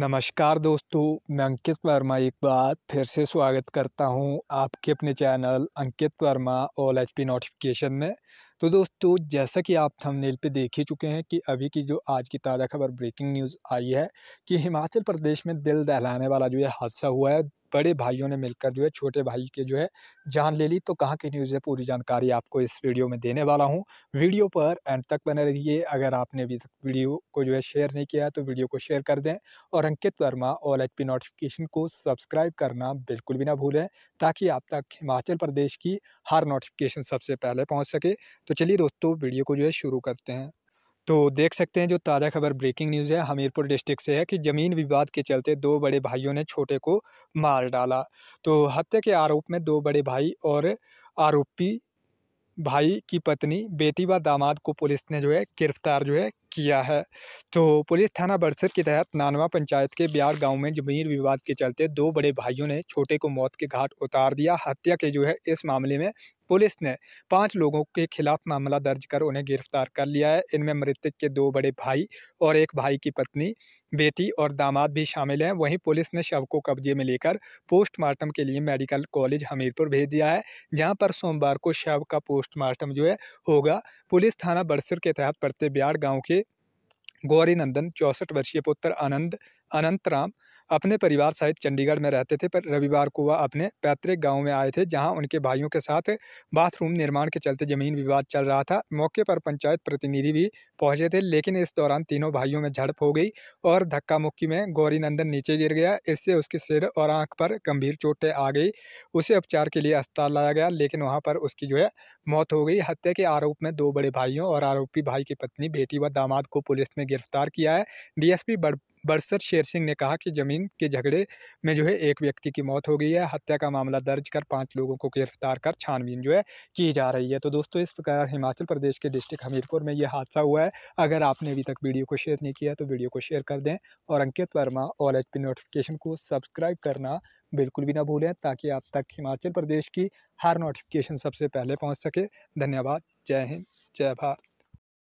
नमस्कार दोस्तों मैं अंकित वर्मा एक बार फिर से स्वागत करता हूं आपके अपने channel Ankit Verma all H P notification में तो दोस्तों जैसा कि आप थंबनेल पे देख ही चुके हैं कि अभी की जो आज की ताज़ा खबर ब्रेकिंग न्यूज़ आई है कि हिमाचल प्रदेश में दिल दहलाने वाला जो यह हादसा हुआ है बड़े भाइयों ने मिलकर जो है छोटे भाई के जो है जान ले ली तो कहाँ की न्यूज़ है पूरी जानकारी आपको इस वीडियो में देने वाला हूँ वीडियो पर एंड तक बने रहिए अगर आपने अभी तक वीडियो को जो है शेयर नहीं किया तो वीडियो को शेयर कर दें और Ankit Verma all H notification को सब्सक्राइब करना बिल्कुल भी ना भूलें ताकि आप तक हिमाचल प्रदेश की हर नोटिफिकेशन सबसे पहले पहुँच सके तो चलिए दोस्तों वीडियो को जो है शुरू करते हैं तो देख सकते हैं जो ताज़ा खबर ब्रेकिंग न्यूज़ है हमीरपुर डिस्ट्रिक्ट से है कि ज़मीन विवाद के चलते दो बड़े भाइयों ने छोटे को मार डाला तो हत्या के आरोप में दो बड़े भाई और आरोपी भाई की पत्नी बेटी व दामाद को पुलिस ने जो है गिरफ्तार जो है किया है तो पुलिस थाना बरसर के तहत नानवा पंचायत के ब्यार गांव में जमीन विवाद के चलते दो बड़े भाइयों ने छोटे को मौत के घाट उतार दिया हत्या के जो है इस मामले में पुलिस ने पांच लोगों के खिलाफ मामला दर्ज कर उन्हें गिरफ्तार कर लिया है इनमें मृतक के दो बड़े भाई और एक भाई की पत्नी बेटी और दामाद भी शामिल हैं वहीं पुलिस ने शव को कब्जे में लेकर पोस्टमार्टम के लिए मेडिकल कॉलेज हमीरपुर भेज दिया है जहां पर सोमवार को शव का पोस्टमार्टम जो है होगा पुलिस थाना बरसर के तहत बिहार गाँव के गौरी नंदन चौंसठ वर्षीय पुत्र आनंद अनंतराम अपने परिवार सहित चंडीगढ़ में रहते थे पर रविवार को वह अपने पैतृक गांव में आए थे जहां उनके भाइयों के साथ बाथरूम निर्माण के चलते जमीन विवाद चल रहा था मौके पर पंचायत प्रतिनिधि भी पहुंचे थे लेकिन इस दौरान तीनों भाइयों में झड़प हो गई और धक्का मुक्की में गौरीनंदन नीचे गिर गया इससे उसके सिर और आँख पर गंभीर चोटें आ गई उसे उपचार के लिए अस्पताल लाया गया लेकिन वहाँ पर उसकी जो है मौत हो गई हत्या के आरोप में दो बड़े भाइयों और आरोपी भाई की पत्नी बेटी व दामाद को पुलिस ने गिरफ्तार किया है डीएसपी बरसर शेर सिंह ने कहा कि ज़मीन के झगड़े में जो है एक व्यक्ति की मौत हो गई है हत्या का मामला दर्ज कर पाँच लोगों को गिरफ्तार कर छानबीन जो है की जा रही है तो दोस्तों इस प्रकार हिमाचल प्रदेश के डिस्ट्रिक्ट हमीरपुर में यह हादसा हुआ है अगर आपने अभी तक वीडियो को शेयर नहीं किया तो वीडियो को शेयर कर दें और Ankit Verma all H notification को सब्सक्राइब करना बिल्कुल भी ना भूलें ताकि आप तक हिमाचल प्रदेश की हर नोटिफिकेशन सबसे पहले पहुँच सके धन्यवाद जय हिंद जय भारत